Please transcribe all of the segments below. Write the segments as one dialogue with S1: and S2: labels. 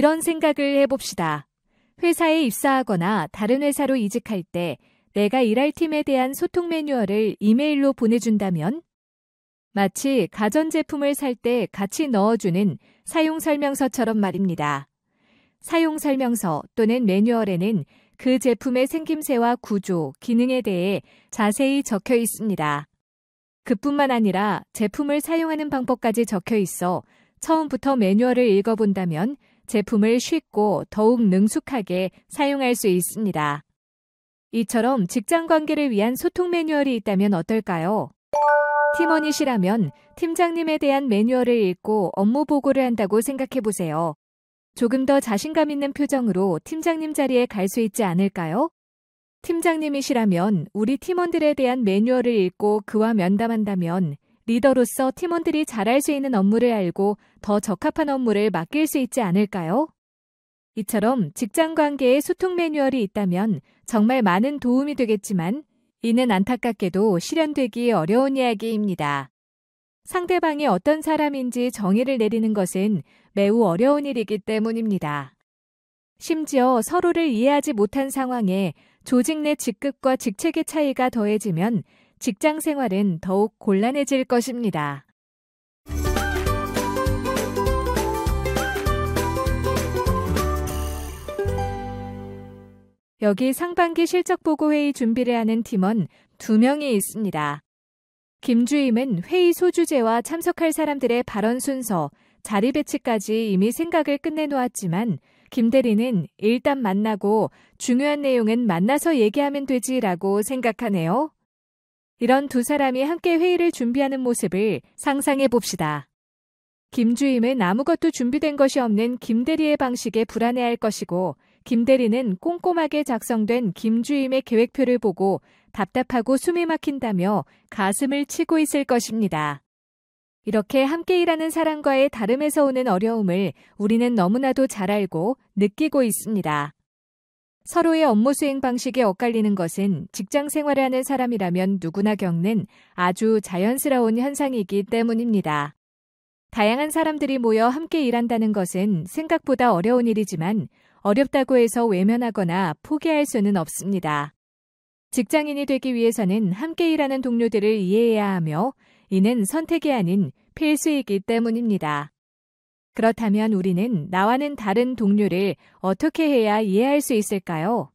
S1: 이런 생각을 해봅시다. 회사에 입사하거나 다른 회사로 이직할 때 내가 일할 팀에 대한 소통 매뉴얼을 이메일로 보내준다면? 마치 가전제품을 살 때 같이 넣어주는 사용설명서처럼 말입니다. 사용설명서 또는 매뉴얼에는 그 제품의 생김새와 구조, 기능에 대해 자세히 적혀 있습니다. 그뿐만 아니라 제품을 사용하는 방법까지 적혀 있어 처음부터 매뉴얼을 읽어본다면 제품을 쉽고 더욱 능숙하게 사용할 수 있습니다. 이처럼 직장 관계를 위한 소통 매뉴얼이 있다면 어떨까요? 팀원이시라면 팀장님에 대한 매뉴얼을 읽고 업무 보고를 한다고 생각해 보세요. 조금 더 자신감 있는 표정으로 팀장님 자리에 갈 수 있지 않을까요? 팀장님이시라면 우리 팀원들에 대한 매뉴얼을 읽고 그와 면담한다면 리더로서 팀원들이 잘할 수 있는 업무를 알고 더 적합한 업무를 맡길 수 있지 않을까요? 이처럼 직장 관계에 소통 매뉴얼이 있다면 정말 많은 도움이 되겠지만 이는 안타깝게도 실현되기 어려운 이야기입니다. 상대방이 어떤 사람인지 정의를 내리는 것은 매우 어려운 일이기 때문입니다. 심지어 서로를 이해하지 못한 상황에 조직 내 직급과 직책의 차이가 더해지면 직장 생활은 더욱 곤란해질 것입니다. 여기 상반기 실적 보고 회의 준비를 하는 팀원 두명이 있습니다. 김주임은 회의 소주제와 참석할 사람들의 발언 순서, 자리 배치까지 이미 생각을 끝내놓았지만 김 대리는 일단 만나고 중요한 내용은 만나서 얘기하면 되지라고 생각하네요. 이런 두 사람이 함께 회의를 준비하는 모습을 상상해 봅시다. 김주임은 아무것도 준비된 것이 없는 김대리의 방식에 불안해할 것이고 김대리는 꼼꼼하게 작성된 김주임의 계획표를 보고 답답하고 숨이 막힌다며 가슴을 치고 있을 것입니다. 이렇게 함께 일하는 사람과의 다름에서 오는 어려움을 우리는 너무나도 잘 알고 느끼고 있습니다. 서로의 업무 수행 방식에 엇갈리는 것은 직장 생활을 하는 사람이라면 누구나 겪는 아주 자연스러운 현상이기 때문입니다. 다양한 사람들이 모여 함께 일한다는 것은 생각보다 어려운 일이지만 어렵다고 해서 외면하거나 포기할 수는 없습니다. 직장인이 되기 위해서는 함께 일하는 동료들을 이해해야 하며 이는 선택이 아닌 필수이기 때문입니다. 그렇다면 우리는 나와는 다른 동료를 어떻게 해야 이해할 수 있을까요?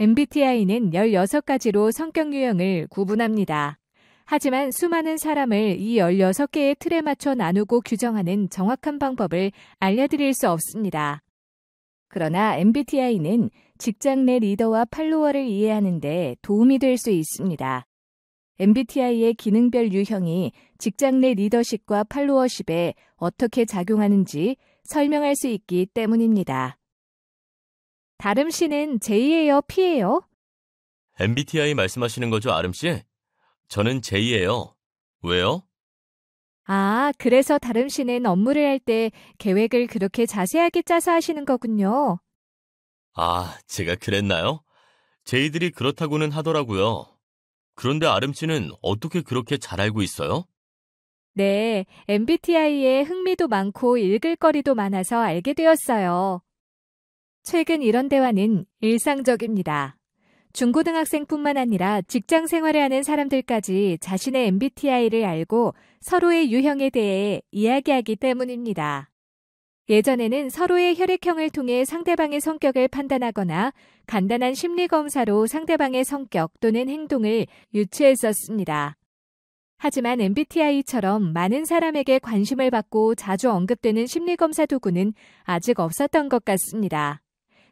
S1: MBTI는 16가지로 성격 유형을 구분합니다. 하지만 수많은 사람을 이 16개의 틀에 맞춰 나누고 규정하는 정확한 방법을 알려드릴 수 없습니다. 그러나 MBTI는 직장 내 리더와 팔로워를 이해하는 데 도움이 될 수 있습니다. MBTI의 기능별 유형이 직장 내 리더십과 팔로워십에 어떻게 작용하는지 설명할 수 있기 때문입니다. 다름 씨는 J예요, P예요? MBTI 말씀하시는 거죠, 아름 씨? 저는 J예요. 왜요? 아, 그래서 다름 씨는 업무를 할 때 계획을 그렇게 자세하게 짜서 하시는 거군요. 아, 제가 그랬나요? J들이 그렇다고는 하더라고요. 그런데 아름씨는 어떻게 그렇게 잘 알고 있어요? 네, MBTI에 흥미도 많고 읽을 거리도 많아서 알게 되었어요. 최근 이런 대화는 일상적입니다. 중고등학생뿐만 아니라 직장 생활을 하는 사람들까지 자신의 MBTI를 알고 서로의 유형에 대해 이야기하기 때문입니다. 예전에는 서로의 혈액형을 통해 상대방의 성격을 판단하거나 간단한 심리검사로 상대방의 성격 또는 행동을 유추했었습니다. 하지만 MBTI처럼 많은 사람에게 관심을 받고 자주 언급되는 심리검사 도구는 아직 없었던 것 같습니다.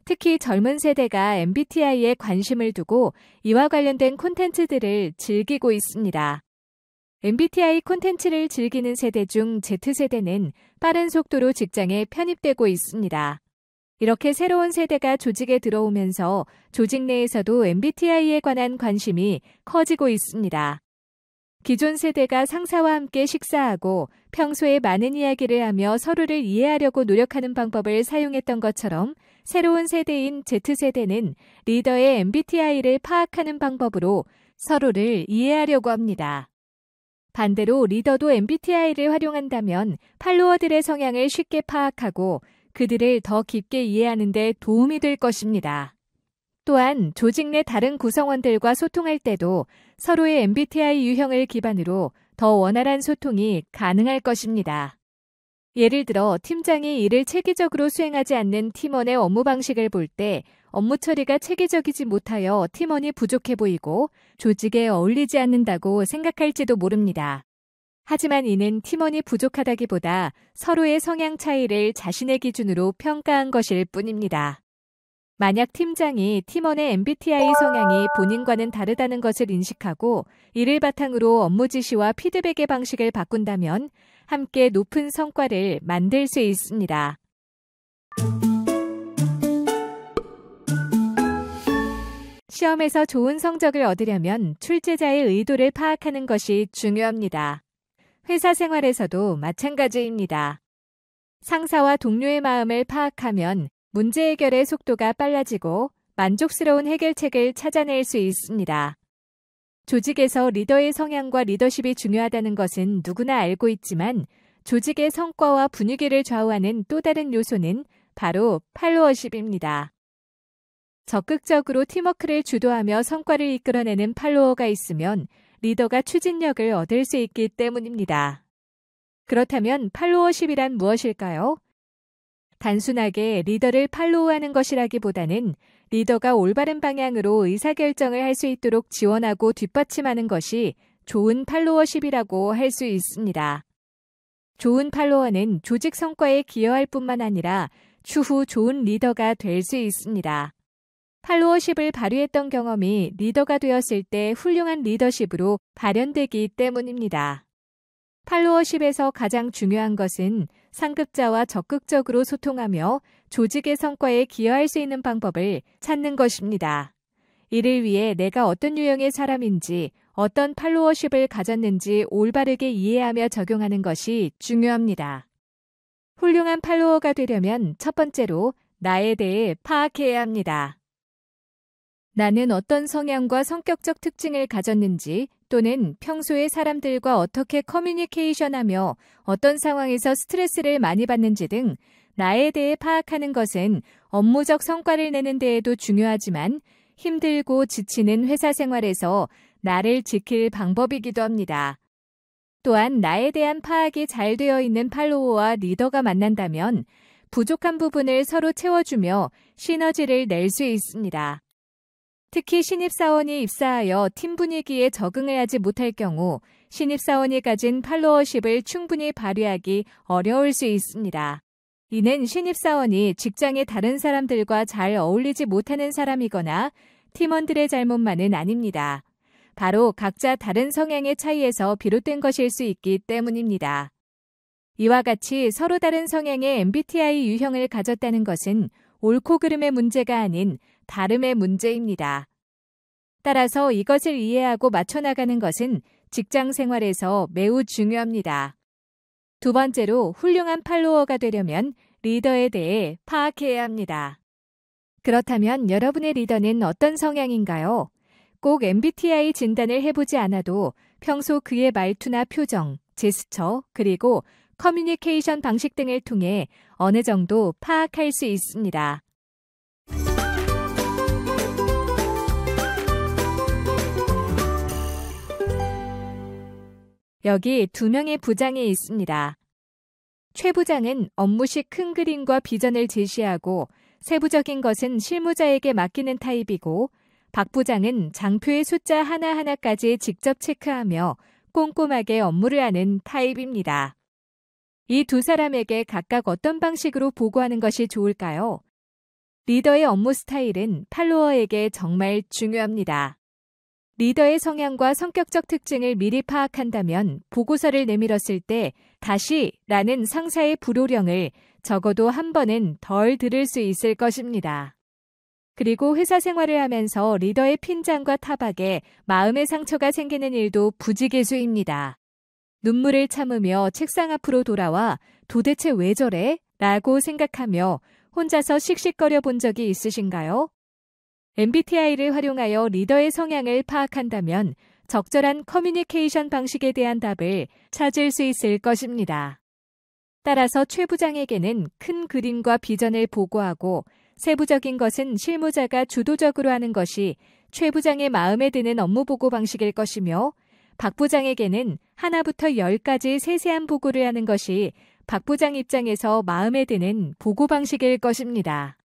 S1: 특히 젊은 세대가 MBTI에 관심을 두고 이와 관련된 콘텐츠들을 즐기고 있습니다. MBTI 콘텐츠를 즐기는 세대 중 Z세대는 빠른 속도로 직장에 편입되고 있습니다. 이렇게 새로운 세대가 조직에 들어오면서 조직 내에서도 MBTI에 관한 관심이 커지고 있습니다. 기존 세대가 상사와 함께 식사하고 평소에 많은 이야기를 하며 서로를 이해하려고 노력하는 방법을 사용했던 것처럼 새로운 세대인 Z세대는 리더의 MBTI를 파악하는 방법으로 서로를 이해하려고 합니다. 반대로 리더도 MBTI를 활용한다면 팔로워들의 성향을 쉽게 파악하고 그들을 더 깊게 이해하는 데 도움이 될 것입니다. 또한 조직 내 다른 구성원들과 소통할 때도 서로의 MBTI 유형을 기반으로 더 원활한 소통이 가능할 것입니다. 예를 들어 팀장이 일을 체계적으로 수행하지 않는 팀원의 업무 방식을 볼 때 업무 처리가 체계적이지 못하여 팀원이 부족해 보이고 조직에 어울리지 않는다고 생각할지도 모릅니다. 하지만 이는 팀원이 부족하다기보다 서로의 성향 차이를 자신의 기준으로 평가한 것일 뿐입니다. 만약 팀장이 팀원의 MBTI 성향이 본인과는 다르다는 것을 인식하고 이를 바탕으로 업무 지시와 피드백의 방식을 바꾼다면 함께 높은 성과를 만들 수 있습니다. 시험에서 좋은 성적을 얻으려면 출제자의 의도를 파악하는 것이 중요합니다. 회사 생활에서도 마찬가지입니다. 상사와 동료의 마음을 파악하면 문제 해결의 속도가 빨라지고 만족스러운 해결책을 찾아낼 수 있습니다. 조직에서 리더의 성향과 리더십이 중요하다는 것은 누구나 알고 있지만 조직의 성과와 분위기를 좌우하는 또 다른 요소는 바로 팔로워십입니다. 적극적으로 팀워크를 주도하며 성과를 이끌어내는 팔로워가 있으면 리더가 추진력을 얻을 수 있기 때문입니다. 그렇다면 팔로워십이란 무엇일까요? 단순하게 리더를 팔로우하는 것이라기보다는 리더가 올바른 방향으로 의사결정을 할 수 있도록 지원하고 뒷받침하는 것이 좋은 팔로워십이라고 할 수 있습니다. 좋은 팔로워는 조직 성과에 기여할 뿐만 아니라 추후 좋은 리더가 될 수 있습니다. 팔로워십을 발휘했던 경험이 리더가 되었을 때 훌륭한 리더십으로 발현되기 때문입니다. 팔로워십에서 가장 중요한 것은 상급자와 적극적으로 소통하며 조직의 성과에 기여할 수 있는 방법을 찾는 것입니다. 이를 위해 내가 어떤 유형의 사람인지 어떤 팔로워십을 가졌는지 올바르게 이해하며 적용하는 것이 중요합니다. 훌륭한 팔로워가 되려면 첫 번째로 나에 대해 파악해야 합니다. 나는 어떤 성향과 성격적 특징을 가졌는지 또는 평소에 사람들과 어떻게 커뮤니케이션하며 어떤 상황에서 스트레스를 많이 받는지 등 나에 대해 파악하는 것은 업무적 성과를 내는 데에도 중요하지만 힘들고 지치는 회사 생활에서 나를 지킬 방법이기도 합니다. 또한 나에 대한 파악이 잘 되어 있는 팔로워와 리더가 만난다면 부족한 부분을 서로 채워주며 시너지를 낼 수 있습니다. 특히 신입사원이 입사하여 팀 분위기에 적응을 하지 못할 경우 신입사원이 가진 팔로워십을 충분히 발휘하기 어려울 수 있습니다. 이는 신입사원이 직장의 다른 사람들과 잘 어울리지 못하는 사람이거나 팀원들의 잘못만은 아닙니다. 바로 각자 다른 성향의 차이에서 비롯된 것일 수 있기 때문입니다. 이와 같이 서로 다른 성향의 MBTI 유형을 가졌다는 것은 옳고 그름의 문제가 아닌 다름의 문제입니다. 따라서 이것을 이해하고 맞춰나가는 것은 직장 생활에서 매우 중요합니다. 두 번째로 훌륭한 팔로워가 되려면 리더에 대해 파악해야 합니다. 그렇다면 여러분의 리더는 어떤 성향인가요? 꼭 MBTI 진단을 해보지 않아도 평소 그의 말투나 표정, 제스처, 그리고 커뮤니케이션 방식 등을 통해 어느 정도 파악할 수 있습니다. 여기 두 명의 부장이 있습니다. 최 부장은 업무 식큰 그림과 비전을 제시하고 세부적인 것은 실무자에게 맡기는 타입이고 박 부장은 장표의 숫자 하나하나까지 직접 체크하며 꼼꼼하게 업무를 하는 타입입니다. 이 두 사람에게 각각 어떤 방식으로 보고하는 것이 좋을까요? 리더의 업무 스타일은 팔로워에게 정말 중요합니다. 리더의 성향과 성격적 특징을 미리 파악한다면 보고서를 내밀었을 때 다시 라는 상사의 불호령을 적어도 한 번은 덜 들을 수 있을 것입니다. 그리고 회사 생활을 하면서 리더의 핀잔과 타박에 마음의 상처가 생기는 일도 부지개수입니다. 눈물을 참으며 책상 앞으로 돌아와 도대체 왜 저래? 라고 생각하며 혼자서 씩씩거려 본 적이 있으신가요? MBTI를 활용하여 리더의 성향을 파악한다면 적절한 커뮤니케이션 방식에 대한 답을 찾을 수 있을 것입니다. 따라서 최 부장에게는 큰 그림과 비전을 보고하고 세부적인 것은 실무자가 주도적으로 하는 것이 최 부장의 마음에 드는 업무 보고 방식일 것이며 박 부장에게는 하나부터 열까지 세세한 보고를 하는 것이 박 부장 입장에서 마음에 드는 보고 방식일 것입니다.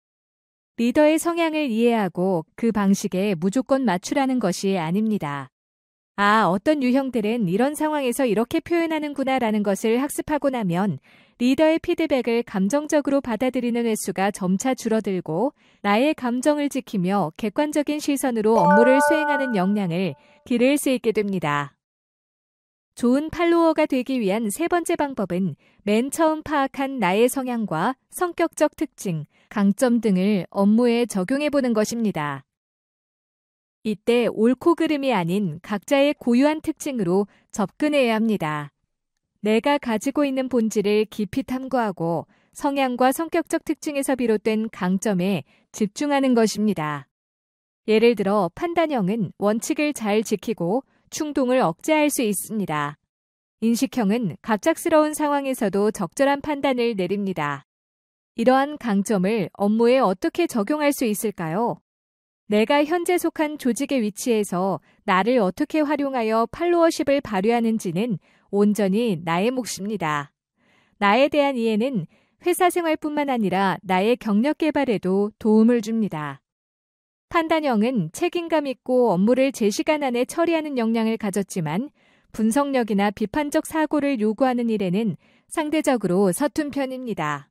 S1: 리더의 성향을 이해하고 그 방식에 무조건 맞추라는 것이 아닙니다. 아, 어떤 유형들은 이런 상황에서 이렇게 표현하는구나 라는 것을 학습하고 나면 리더의 피드백을 감정적으로 받아들이는 횟수가 점차 줄어들고 나의 감정을 지키며 객관적인 시선으로 업무를 수행하는 역량을 기를 수 있게 됩니다. 좋은 팔로워가 되기 위한 세 번째 방법은 맨 처음 파악한 나의 성향과 성격적 특징, 강점 등을 업무에 적용해 보는 것입니다. 이때 옳고 그름이 아닌 각자의 고유한 특징으로 접근해야 합니다. 내가 가지고 있는 본질을 깊이 탐구하고 성향과 성격적 특징에서 비롯된 강점에 집중하는 것입니다. 예를 들어 판단형은 원칙을 잘 지키고 충동을 억제할 수 있습니다. 인식형은 갑작스러운 상황에서도 적절한 판단을 내립니다. 이러한 강점을 업무에 어떻게 적용할 수 있을까요? 내가 현재 속한 조직의 위치에서 나를 어떻게 활용하여 팔로워십을 발휘하는지는 온전히 나의 몫입니다. 나에 대한 이해는 회사 생활뿐만 아니라 나의 경력 개발에도 도움을 줍니다. 판단형은 책임감 있고 업무를 제시간 안에 처리하는 역량을 가졌지만 분석력이나 비판적 사고를 요구하는 일에는 상대적으로 서툰 편입니다.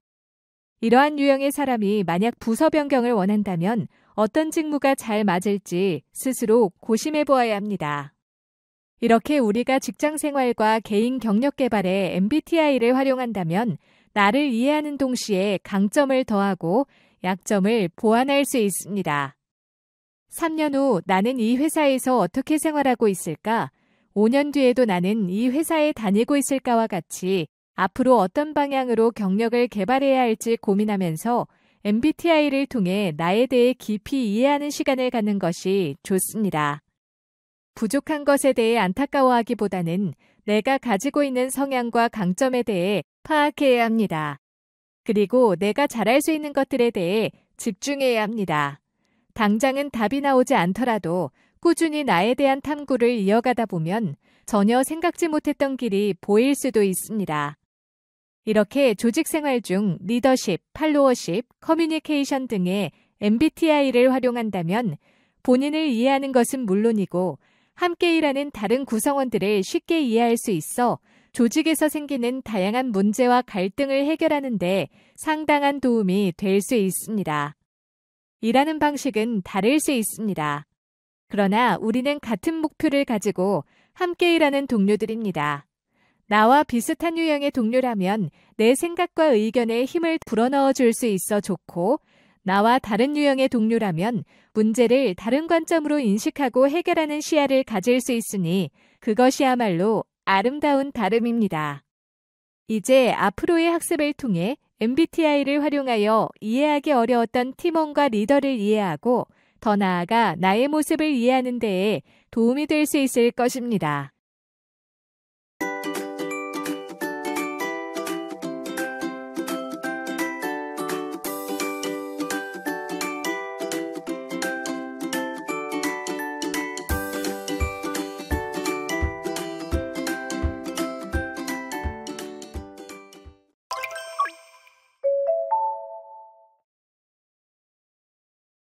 S1: 이러한 유형의 사람이 만약 부서 변경을 원한다면 어떤 직무가 잘 맞을지 스스로 고심해 보아야 합니다. 이렇게 우리가 직장 생활과 개인 경력 개발에 MBTI를 활용한다면 나를 이해하는 동시에 강점을 더하고 약점을 보완할 수 있습니다. 3년 후 나는 이 회사에서 어떻게 생활하고 있을까? 5년 뒤에도 나는 이 회사에 다니고 있을까와 같이 앞으로 어떤 방향으로 경력을 개발해야 할지 고민하면서 MBTI를 통해 나에 대해 깊이 이해하는 시간을 갖는 것이 좋습니다. 부족한 것에 대해 안타까워하기보다는 내가 가지고 있는 성향과 강점에 대해 파악해야 합니다. 그리고 내가 잘할 수 있는 것들에 대해 집중해야 합니다. 당장은 답이 나오지 않더라도 꾸준히 나에 대한 탐구를 이어가다 보면 전혀 생각지 못했던 길이 보일 수도 있습니다. 이렇게 조직 생활 중 리더십, 팔로워십, 커뮤니케이션 등의 MBTI를 활용한다면 본인을 이해하는 것은 물론이고 함께 일하는 다른 구성원들을 쉽게 이해할 수 있어 조직에서 생기는 다양한 문제와 갈등을 해결하는데 상당한 도움이 될 수 있습니다. 일하는 방식은 다를 수 있습니다. 그러나 우리는 같은 목표를 가지고 함께 일하는 동료들입니다. 나와 비슷한 유형의 동료라면 내 생각과 의견에 힘을 불어넣어 줄 수 있어 좋고, 나와 다른 유형의 동료라면 문제를 다른 관점으로 인식하고 해결하는 시야를 가질 수 있으니 그것이야말로 아름다운 다름입니다. 이제 앞으로의 학습을 통해 MBTI를 활용하여 이해하기 어려웠던 팀원과 리더를 이해하고 더 나아가 나의 모습을 이해하는 데에 도움이 될 수 있을 것입니다.